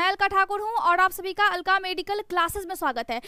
मैं अलका ठाकुर हूँ और आप सभी का अलका मेडिकल क्लासेस में स्वागत है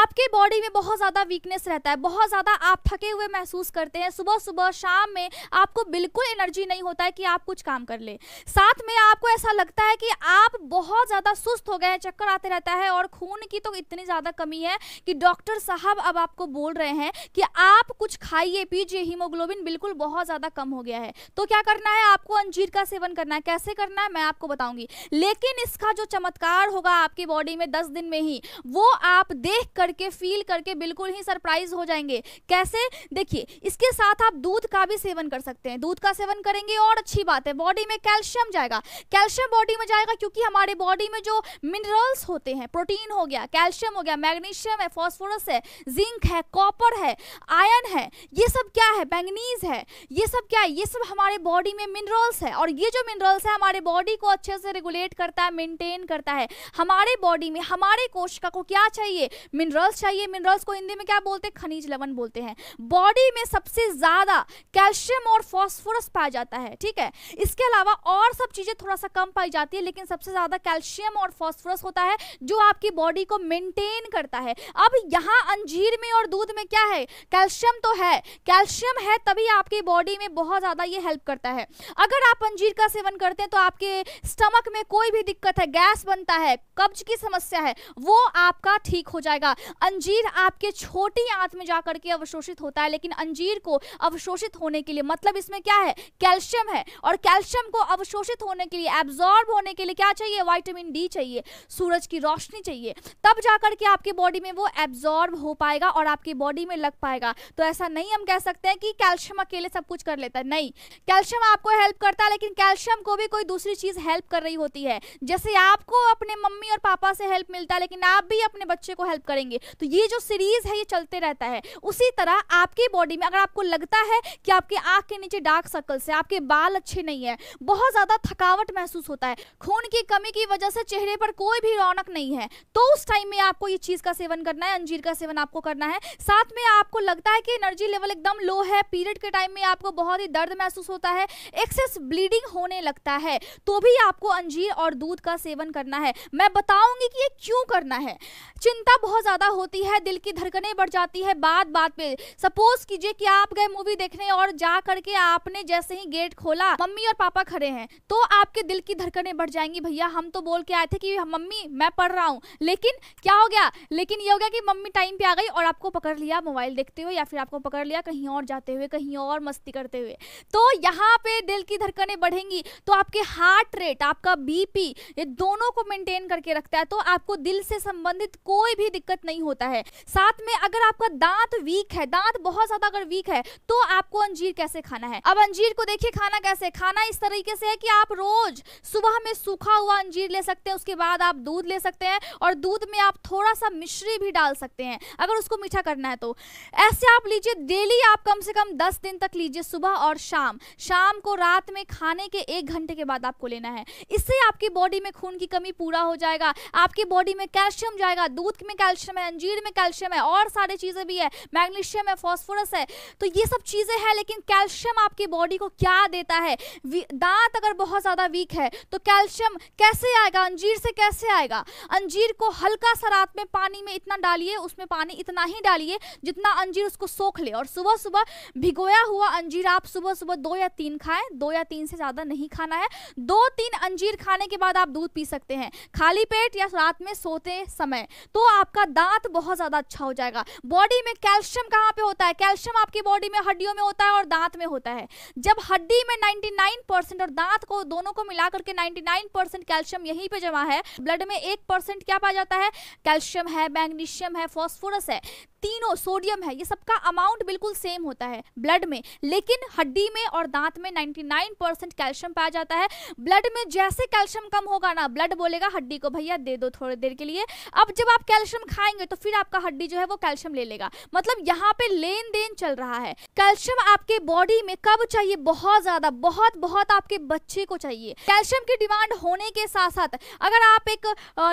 आपके बॉडी में बहुत ज़्यादा वीकनेस रहता है बहुत ज़्यादा आप थके हुए महसूस करते हैं सुबह सुबह शाम में आपको बिल्कुल एनर्जी नहीं होता है कि आप कुछ काम कर ले साथ में आपको ऐसा लगता है कि आप बहुत ज़्यादा सुस्त हो गए हैं चक्कर आते रहता है और खून की तो इतनी ज़्यादा कमी है कि डॉक्टर साहब अब आपको बोल रहे हैं कि आप कुछ खाइए पीजिए हीमोग्लोबिन बिल्कुल बहुत ज़्यादा कम हो गया है तो क्या करना है आपको अंजीर का सेवन करना है कैसे करना है मैं आपको बताऊंगी लेकिन इसका जो चमत्कार होगा आपकी बॉडी में दस दिन में ही वो आप देख करके फील करके बिल्कुल ही सरप्राइज हो जाएंगे कैसे देखिए इसके साथ आप दूध का भी सेवन कर सकते हैं दूध का सेवन करेंगे और अच्छी बात है बॉडी में कैल्शियम जाएगा कैल्शियम बॉडी में जाएगा क्योंकि हमारे बॉडी में जो मिनरल्स होते हैं प्रोटीन हो गया कैल्शियम हो गया मैग्नीशियम है फॉस्फोरस है जिंक है कॉपर है आयन है ये सब क्या है मैंगनीज है ये सब क्या है ये सब हमारे बॉडी में मिनरल्स है और ये जो मिनरल्स है हमारे बॉडी को अच्छे से रेगुलेट करता है मेंटेन करता है हमारे बॉडी में हमारे कोशिका को क्या चाहिए मिनरल्स चाहिए मिनरल्स को हिंदी में क्या बोलते हैं खनिज लवन बोलते हैं बॉडी में सबसे ज़्यादा कैल्शियम और फॉस्फोरस पाया जाता है ठीक है इसके अलावा और सब चीज़ें थोड़ा सा कम पाई जाती है लेकिन सबसे ज़्यादा कैल्शियम और फॉस्फोरस होता है जो आपकी बॉडी को मेंटेन करता है अब यहाँ अंजीर में और दूध में क्या है कैल्शियम तो है कैल्शियम है तभी आपकी बॉडी में बहुत ज़्यादा ये हेल्प करता है अगर आप अंजीर का सेवन करते हैं तो आपके स्टमक में कोई भी दिक्कत है गैस गैस बनता है कब्ज की समस्या है वो आपका ठीक हो जाएगा अंजीर आपके छोटी आंत में जाकर के अवशोषित होता है लेकिन अंजीर को अवशोषित होने के लिए मतलब इसमें क्या है कैल्शियम है और कैल्शियम को अवशोषित होने के लिए एब्जॉर्ब होने के लिए क्या चाहिए वाइटामिन डी चाहिए सूरज की रोशनी चाहिए तब जाकर के आपके बॉडी में वो एब्जॉर्ब हो पाएगा और आपकी बॉडी में लग पाएगा तो ऐसा नहीं हम कह सकते हैं कि कैल्शियम अकेले सब कुछ कर लेता है नहीं कैल्शियम आपको हेल्प करता है लेकिन कैल्शियम को भी कोई दूसरी चीज हेल्प कर रही होती है जैसे आप आपको अपने मम्मी और पापा से हेल्प मिलता है लेकिन आप भी अपने बच्चे को हेल्प करेंगे तो ये जो सीरीज है ये चलते रहता है उसी तरह आपकी बॉडी में अगर आपको लगता है कि आपके आंख के नीचे डार्क सर्कल्स है आपके बाल अच्छे नहीं है बहुत ज़्यादा थकावट महसूस होता है खून की कमी की वजह से चेहरे पर कोई भी रौनक नहीं है तो उस टाइम में आपको ये चीज़ का सेवन करना है अंजीर का सेवन आपको करना है साथ में आपको लगता है कि एनर्जी लेवल एकदम लो है पीरियड के टाइम में आपको बहुत ही दर्द महसूस होता है एक्सेस ब्लीडिंग होने लगता है तो भी आपको अंजीर और दूध का सेवन ऑपरेशन करना है मैं बताऊंगी कि ये क्यों करना है चिंता बहुत ज़्यादा होती है दिल की धड़कने बढ़ जाती है बात बात पे सपोज कीजिए कि आप गए मूवी देखने और जा करके आपने जैसे ही गेट खोला मम्मी और पापा खड़े हैं तो आपके दिल की धड़कने बढ़ जाएंगी भैया हम तो बोल के आए थे कि मम्मी मैं पढ़ रहा हूँ लेकिन क्या हो गया लेकिन ये हो गया कि मम्मी टाइम पे आ गई और आपको पकड़ लिया मोबाइल देखते हुए या फिर आपको पकड़ लिया कहीं और जाते हुए कहीं और मस्ती करते हुए तो यहाँ पे दिल की धड़कने बढ़ेंगी तो आपके हार्ट रेट आपका बीपी ये दोनों दोनों को मेंटेन करके रखता है तो आपको दिल से संबंधित कोई भी दिक्कत नहीं होता है साथ में अगर आपका दांत वीक है दांत बहुत ज्यादा अगर वीक है तो आपको अंजीर कैसे खाना है अब अंजीर को देखिए खाना कैसे खाना इस तरीके से है कि आप रोज सुबह में सूखा हुआ अंजीर ले सकते हैं उसके बाद आप दूध ले सकते हैं और दूध में आप थोड़ा सा मिश्री भी डाल सकते हैं अगर उसको मीठा करना है तो ऐसे आप लीजिए डेली आप कम से कम दस दिन तक लीजिए सुबह और शाम शाम को रात में खाने के एक घंटे के बाद आपको लेना है इससे आपकी बॉडी में खून की कमी पूरा हो जाएगा आपकी बॉडी में कैल्शियम जाएगा दूध में कैल्शियम है अंजीर में कैल्शियम है और सारी चीज़ें भी है मैग्नीशियम है फॉस्फोरस है तो ये सब चीज़ें हैं लेकिन कैल्शियम आपकी बॉडी को क्या देता है दांत अगर बहुत ज़्यादा वीक है तो कैल्शियम कैसे आएगा अंजीर से कैसे आएगा अंजीर को हल्का सा रात में पानी में इतना डालिए उसमें पानी इतना ही डालिए जितना अंजीर उसको सोख ले और सुबह सुबह भिगोया हुआ अंजीर आप सुबह सुबह दो या तीन खाएं दो या तीन से ज़्यादा नहीं खाना है दो तीन अंजीर खाने के बाद आप दूध पी सकते सकते हैं खाली पेट या रात में सोते समय तो आपका दांत बहुत ज़्यादा अच्छा हो जाएगा बॉडी में कैल्शियम कहाँ पे होता है कैल्शियम आपकी बॉडी में हड्डियों में होता है और दांत में होता है जब हड्डी में नाइनटी और दांत को दोनों को मिला करके नाइनटी कैल्शियम यहीं पे जमा है ब्लड में एक क्या पाया जाता है कैल्शियम है मैग्नीशियम है फॉस्फोरस है तीनों सोडियम है ये सबका अमाउंट बिल्कुल सेम होता है ब्लड में लेकिन हड्डी में और दांत में 99 कैल्शियम पाया जाता है ब्लड में जैसे कैल्शियम कम होगा ना ब्लड ब्लड बोलेगा हड्डी को भैया दे दो थोड़ी देर के लिए अब जब आप कैल्शियम खाएंगे तो फिर आपका हड्डी जो है वो कैल्शियम ले लेगा मतलब यहाँ पे लेन देन चल रहा है कैल्शियम आपके बॉडी में कब चाहिए बहुत ज्यादा बहुत बहुत आपके बच्चे को चाहिए कैल्शियम की डिमांड होने के साथ साथ अगर आप एक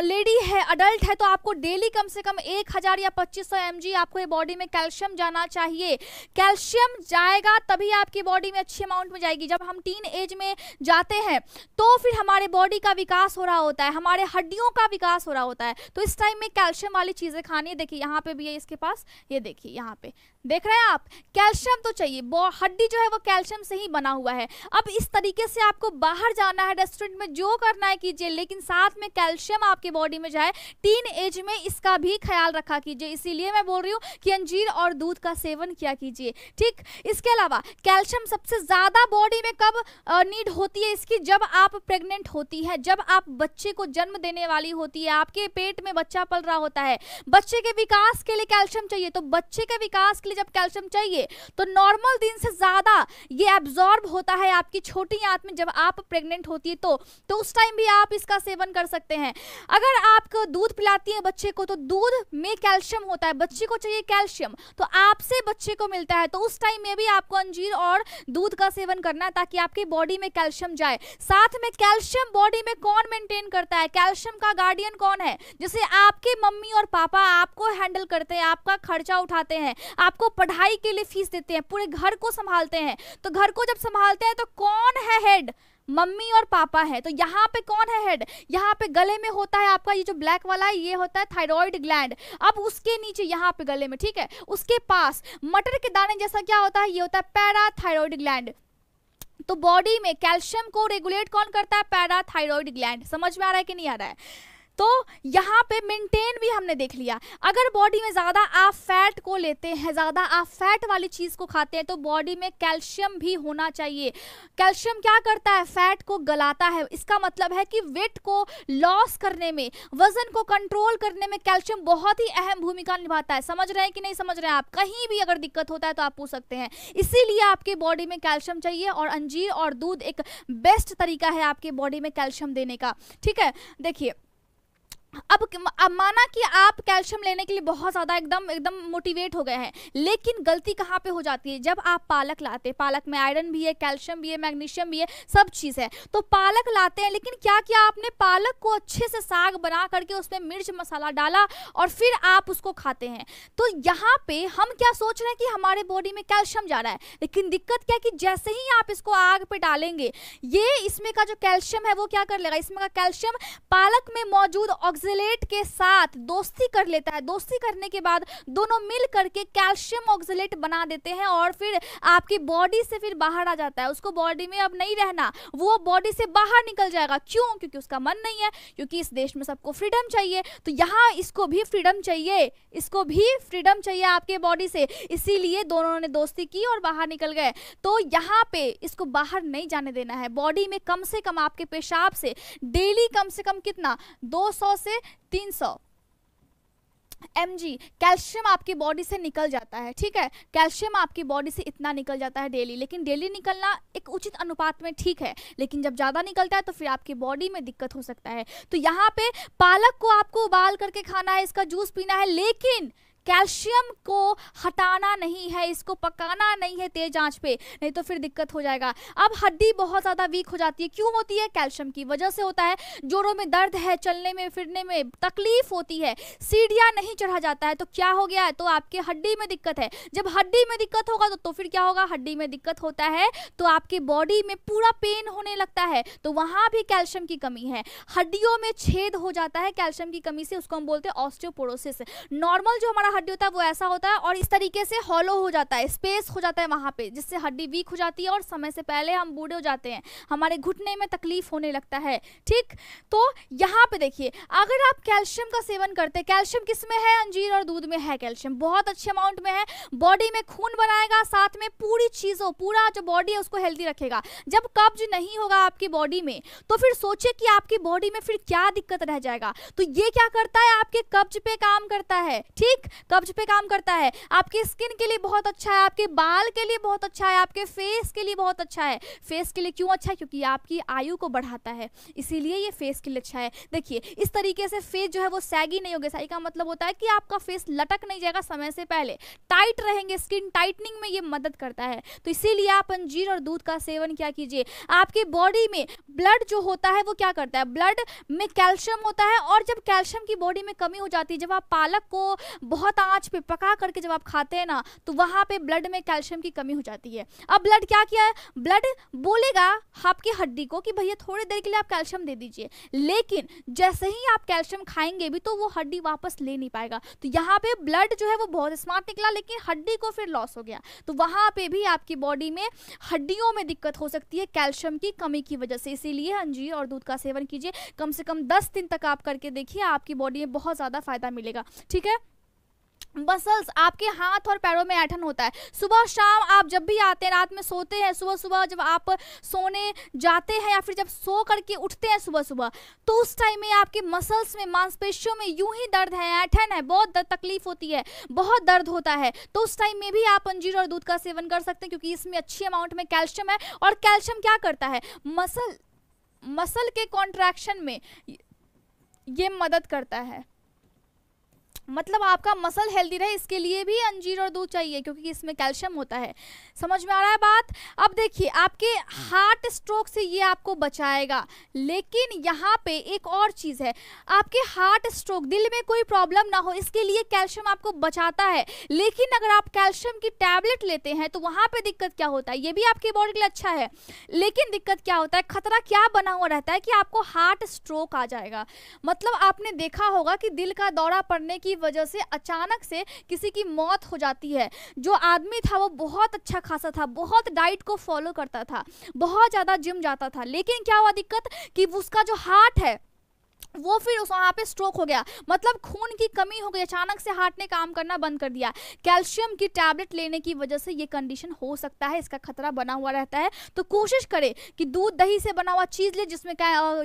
लेडी है अडल्ट है तो आपको डेली कम से कम एक या पच्चीस सौ एम आपको बॉडी में कैल्शियम जाना चाहिए कैल्शियम जाएगा तभी आपकी बॉडी में अच्छी अमाउंट में जाएगी जब हम टीन एज में जाते हैं तो फिर हमारे बॉडी का विकास हो रहा होता होता है हमारे हड्डियों का विकास हो रहा होता है तो इस टाइम में कैल्शियम वाली चीज़ें खानी है देखिए यहाँ पे भी है इसके पास ये देखिए यहाँ पे देख रहे हैं आप कैल्शियम तो चाहिए हड्डी जो है वो कैल्शियम से ही बना हुआ है अब इस तरीके से आपको बाहर जाना है रेस्टोरेंट में जो करना है कीजिए लेकिन साथ में कैल्शियम आपके बॉडी में जाए टीन एज में इसका भी ख्याल रखा कीजिए इसीलिए मैं बोल रही हूँ कि अंजीर और दूध का सेवन किया कीजिए ठीक इसके अलावा कैल्शियम सबसे ज़्यादा बॉडी में कब नीड होती है इसकी जब आप प्रेग्नेंट होती है जब आप बच्चे को जन्म देने वाली होती है आपके पेट में बच्चा पल रहा होता है बच्चे के विकास के लिए कैल्शियम चाहिए तो बच्चे के विकास के लिए जब कैल्शियम चाहिए तो नॉर्मल दिन से ज़्यादा ये एब्जॉर्ब होता है आपकी छोटी आंत में जब आप प्रेग्नेंट होती है तो, तो उस टाइम भी आप इसका सेवन कर सकते हैं अगर आप दूध पिलाती है बच्चे को तो दूध में कैल्शियम होता है बच्चे को चाहिए कैल्शियम तो आपसे बच्चे को मिलता है तो उस टाइम में भी आपको अंजीर और दूध का सेवन करना है ताकि आपकी बॉडी में कैल्शियम जाए साथ में कैल्शियम बॉडी में कौन मेंटेन करता है कैल्शियम का गार्डियन कौन है जैसे आपके मम्मी और पापा आपको हैंडल करते हैं आपका खर्चा उठाते हैं आपको को पढ़ाई के लिए फीस देते हैं पूरे घर को संभालते हैं तो घर को जब संभालते हैं तो कौन है हेड मम्मी और पापा है तो यहाँ पे कौन है हेड यहाँ पे गले में होता है आपका ये जो ब्लैक वाला है ये होता है थायराइड ग्लैंड अब उसके नीचे यहाँ पे गले में ठीक है उसके पास मटर के दाने जैसा क्या होता है ये होता है पैरा थायराइड ग्लैंड तो बॉडी में कैल्शियम को रेगुलेट कौन करता है पैरा थायराइड ग्लैंड समझ में आ रहा है कि नहीं आ रहा है तो यहाँ पे मेंटेन भी हमने देख लिया अगर बॉडी में ज़्यादा आप फैट को लेते हैं ज़्यादा आप फैट वाली चीज़ को खाते हैं तो बॉडी में कैल्शियम भी होना चाहिए कैल्शियम क्या करता है फैट को गलाता है इसका मतलब है कि वेट को लॉस करने में वजन को कंट्रोल करने में कैल्शियम बहुत ही अहम भूमिका निभाता है समझ रहे हैं कि नहीं समझ रहे हैं आप कहीं भी अगर दिक्कत होता है तो आप पूछ सकते हैं इसीलिए आपकी बॉडी में कैल्शियम चाहिए और अंजीर और दूध एक बेस्ट तरीका है आपके बॉडी में कैल्शियम देने का ठीक है देखिए अब अब माना कि आप कैल्शियम लेने के लिए बहुत ज़्यादा एकदम एकदम मोटिवेट हो गए हैं लेकिन गलती कहाँ पे हो जाती है जब आप पालक लाते हैं पालक में आयरन भी है कैल्शियम भी है मैग्नीशियम भी है सब चीज़ है तो पालक लाते हैं लेकिन क्या किया आपने पालक को अच्छे से साग बना करके उसमें मिर्च मसाला डाला और फिर आप उसको खाते हैं तो यहाँ पे हम क्या सोच रहे हैं कि हमारे बॉडी में कैल्शियम जा रहा है लेकिन दिक्कत क्या कि जैसे ही आप इसको आग पर डालेंगे ये इसमें का जो कैल्शियम है वो क्या कर लेगा इसमें का कैल्शियम पालक में मौजूद ऑक्सीजन ऑक्जिलेट के साथ दोस्ती कर लेता है दोस्ती करने के बाद दोनों मिल करके कैल्शियम ऑक्जिलेट बना देते हैं और फिर आपकी बॉडी से फिर बाहर आ जाता है उसको बॉडी में अब नहीं रहना वो बॉडी से बाहर निकल जाएगा क्यों क्योंकि उसका मन नहीं है क्योंकि इस देश में सबको फ्रीडम चाहिए तो यहाँ इसको भी फ्रीडम चाहिए इसको भी फ्रीडम चाहिए आपके बॉडी से इसीलिए दोनों ने दोस्ती की और बाहर निकल गए तो यहाँ पे इसको बाहर नहीं जाने देना है बॉडी में कम से कम आपके पेशाब से डेली कम से कम कितना 200 से से 300 एम जी कैल्शियम आपकी बॉडी से निकल जाता है ठीक है कैल्शियम आपकी बॉडी से इतना निकल जाता है डेली लेकिन डेली निकलना एक उचित अनुपात में ठीक है लेकिन जब ज़्यादा निकलता है तो फिर आपकी बॉडी में दिक्कत हो सकता है तो यहाँ पे पालक को आपको उबाल करके खाना है इसका जूस पीना है लेकिन कैल्शियम को हटाना नहीं है इसको पकाना नहीं है तेज आंच पे नहीं तो फिर दिक्कत हो जाएगा अब हड्डी बहुत ज़्यादा वीक हो जाती है क्यों होती है कैल्शियम की वजह से होता है जोड़ों में दर्द है चलने में फिरने में तकलीफ होती है सीढ़िया नहीं चढ़ा जाता है तो क्या हो गया है तो आपके हड्डी में दिक्कत है जब हड्डी में दिक्कत होगा तो, तो फिर क्या होगा हड्डी में दिक्कत होता है तो आपके बॉडी में पूरा पेन होने लगता है तो वहाँ भी कैल्शियम की कमी है हड्डियों में छेद हो जाता है कैल्शियम की कमी से उसको हम बोलते हैं ऑस्टियोपोरोसिस नॉर्मल जो हमारा हड्डी होता है वो ऐसा होता है और इस तरीके से हॉलो हो जाता है स्पेस हो जाता है वहाँ पे जिससे हड्डी वीक हो जाती है और समय से पहले हम बूढ़े हो जाते हैं हमारे घुटने में तकलीफ होने लगता है ठीक तो यहाँ पे देखिए अगर आप कैल्शियम का सेवन करते हैं कैल्शियम किस में है अंजीर और दूध में है कैल्शियम बहुत अच्छे अमाउंट में है बॉडी में खून बनाएगा साथ में पूरी चीज़ों पूरा जो बॉडी है उसको हेल्दी रखेगा जब कब्ज नहीं होगा आपकी बॉडी में तो फिर सोचे कि आपकी बॉडी में फिर क्या दिक्कत रह जाएगा तो ये क्या करता है आपके कब्ज पे काम करता है ठीक तो पे काम करता है आपकी स्किन के लिए बहुत अच्छा है आपके बाल के लिए बहुत अच्छा है आपके फेस के लिए बहुत अच्छा है फेस के लिए क्यों अच्छा है क्योंकि आपकी आयु को बढ़ाता है इसीलिए ये फेस के लिए अच्छा है देखिए इस तरीके से फेस जो है वो सैगी नहीं होगी सैगी का मतलब होता है कि आपका फेस लटक नहीं जाएगा समय से पहले टाइट रहेंगे स्किन टाइटनिंग में ये मदद करता है तो इसीलिए आप अंजीर और दूध का सेवन क्या कीजिए आपकी बॉडी में ब्लड जो होता है वो क्या करता है ब्लड में कैल्शियम होता है और जब कैल्शियम की बॉडी में कमी हो जाती है जब आप पालक को बहुत बहुत आँच पे पका करके जब आप खाते हैं ना तो वहाँ पे ब्लड में कैल्शियम की कमी हो जाती है अब ब्लड क्या किया है ब्लड बोलेगा आपकी हड्डी को कि भैया थोड़ी देर के लिए आप कैल्शियम दे दीजिए लेकिन जैसे ही आप कैल्शियम खाएंगे भी तो वो हड्डी वापस ले नहीं पाएगा तो यहाँ पे ब्लड जो है वो बहुत स्मार्ट निकला लेकिन हड्डी को फिर लॉस हो गया तो वहाँ पर भी आपकी बॉडी में हड्डियों में दिक्कत हो सकती है कैल्शियम की कमी की वजह से इसीलिए अंजीर और दूध का सेवन कीजिए कम से कम दस दिन तक आप करके देखिए आपकी बॉडी में बहुत ज़्यादा फायदा मिलेगा ठीक है मसल्स आपके हाथ और पैरों में ऐठन होता है सुबह शाम आप जब भी आते हैं रात में सोते हैं सुबह सुबह जब आप सोने जाते हैं या फिर जब सो करके उठते हैं सुबह सुबह तो उस टाइम में आपके मसल्स में मांसपेशियों में यूं ही दर्द है ऐठन है बहुत तकलीफ होती है बहुत दर्द होता है तो उस टाइम में भी आप अंजीर और दूध का सेवन कर सकते हैं क्योंकि इसमें अच्छी अमाउंट में कैल्शियम है और कैल्शियम क्या करता है मसल मसल के कॉन्ट्रैक्शन में ये मदद करता है मतलब आपका मसल हेल्दी रहे इसके लिए भी अंजीर और दूध चाहिए क्योंकि इसमें कैल्शियम होता है समझ में आ रहा है बात अब देखिए आपके हार्ट स्ट्रोक से ये आपको बचाएगा लेकिन यहाँ पे एक और चीज़ है आपके हार्ट स्ट्रोक दिल में कोई प्रॉब्लम ना हो इसके लिए कैल्शियम आपको बचाता है लेकिन अगर आप कैल्शियम की टैबलेट लेते हैं तो वहाँ पर दिक्कत क्या होता है ये भी आपके बॉडी के लिए अच्छा है लेकिन दिक्कत क्या होता है खतरा क्या बना हुआ रहता है कि आपको हार्ट स्ट्रोक आ जाएगा मतलब आपने देखा होगा कि दिल का दौरा पड़ने की वजह से अचानक से किसी की मौत हो जाती है जो आदमी था वो बहुत अच्छा खासा था बहुत डाइट को फॉलो करता था बहुत ज़्यादा जिम जाता था लेकिन क्या हुआ दिक्कत कि उसका जो हार्ट है वो फिर उस वहाँ पे स्ट्रोक हो गया मतलब खून की कमी हो गई अचानक से हार्ट ने काम करना बंद कर दिया कैल्शियम की टैबलेट लेने की वजह से ये कंडीशन हो सकता है इसका खतरा बना हुआ रहता है तो कोशिश करें कि दूध दही से बना हुआ चीज़ ले जिसमें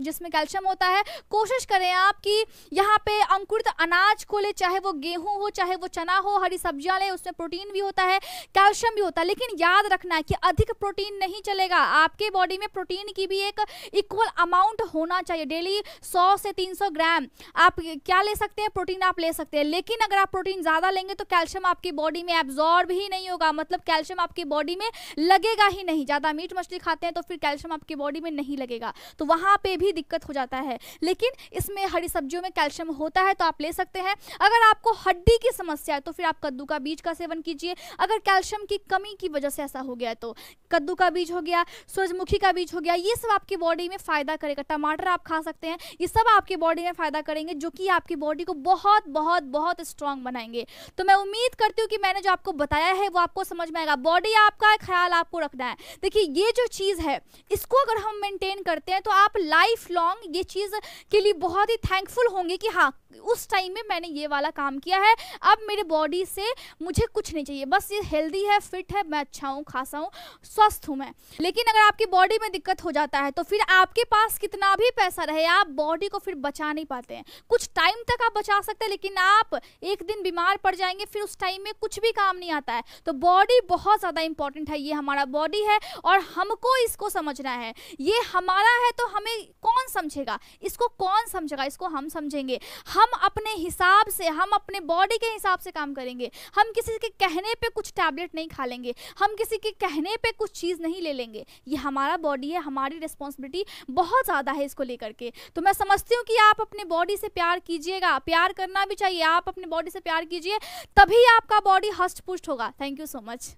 जिसमें कैल्शियम होता है कोशिश करें आप कि यहाँ पे अंकुरित अनाज को ले चाहे वो गेहूँ हो चाहे वो चना हो हरी सब्जियाँ लें उसमें प्रोटीन भी होता है कैल्शियम भी होता है लेकिन याद रखना है कि अधिक प्रोटीन नहीं चलेगा आपके बॉडी में प्रोटीन की भी एक इक्वल अमाउंट होना चाहिए डेली सौ से 300 ग्राम आप क्या ले सकते हैं प्रोटीन आप ले सकते हैं लेकिन अगर आप प्रोटीन ज़्यादा लेंगे तो कैल्शियम आपकी बॉडी में एब्जॉर्ब ही नहीं होगा मतलब कैल्शियम आपकी बॉडी में लगेगा ही नहीं ज़्यादा मीट मछली खाते हैं तो फिर कैल्शियम आपकी बॉडी में नहीं लगेगा तो वहां पर भी दिक्कत हो जाता है लेकिन इसमें हरी सब्जियों में कैल्शियम होता है तो आप ले सकते हैं अगर आपको हड्डी की समस्या है तो फिर आप कद्दू का बीज का सेवन कीजिए अगर कैल्शियम की कमी की वजह से ऐसा हो गया तो कद्दू का बीज हो गया सूरजमुखी का बीज हो गया ये सब आपकी बॉडी में फ़ायदा करेगा टमाटर आप खा सकते हैं ये सब आपकी बॉडी में फ़ायदा करेंगे जो कि आपकी बॉडी को बहुत बहुत बहुत स्ट्रांग बनाएंगे तो मैं उम्मीद करती हूँ कि मैंने जो आपको बताया है वो आपको समझ में आएगा बॉडी आपका है ख्याल आपको रखना है देखिए ये जो चीज़ है इसको अगर हम मेनटेन करते हैं तो आप लाइफ लॉन्ग ये चीज़ के लिए बहुत ही थैंकफुल होंगे कि हाँ उस टाइम में मैंने ये वाला काम किया है अब मेरे बॉडी से मुझे कुछ नहीं चाहिए बस ये हेल्दी है फिट है मैं अच्छा हूँ खासा हूँ स्वस्थ हूँ मैं लेकिन अगर आपकी बॉडी में दिक्कत हो जाता है तो फिर आपके पास कितना भी पैसा रहे आप बॉडी को फिर बचा नहीं पाते हैं कुछ टाइम तक आप बचा सकते हैं लेकिन आप एक दिन बीमार पड़ जाएंगे फिर उस टाइम में कुछ भी काम नहीं आता है तो बॉडी बहुत ज़्यादा इंपॉर्टेंट है ये हमारा बॉडी है और हमको इसको समझना है ये हमारा है तो हमें कौन समझेगा इसको कौन समझेगा इसको हम समझेंगे हम अपने हिसाब से हम अपने बॉडी के हिसाब से काम करेंगे हम किसी के कहने पर कुछ टैबलेट नहीं खा लेंगे हम किसी के कहने पर कुछ चीज़ नहीं ले लेंगे ये हमारा बॉडी है हमारी रिस्पॉन्सिबिलिटी बहुत ज़्यादा है इसको लेकर के तो मैं समझती समझते हो कि आप अपने बॉडी से प्यार कीजिएगा प्यार करना भी चाहिए आप अपने बॉडी से प्यार कीजिए तभी आपका बॉडी हस्ट पुष्ट होगा थैंक यू सो मच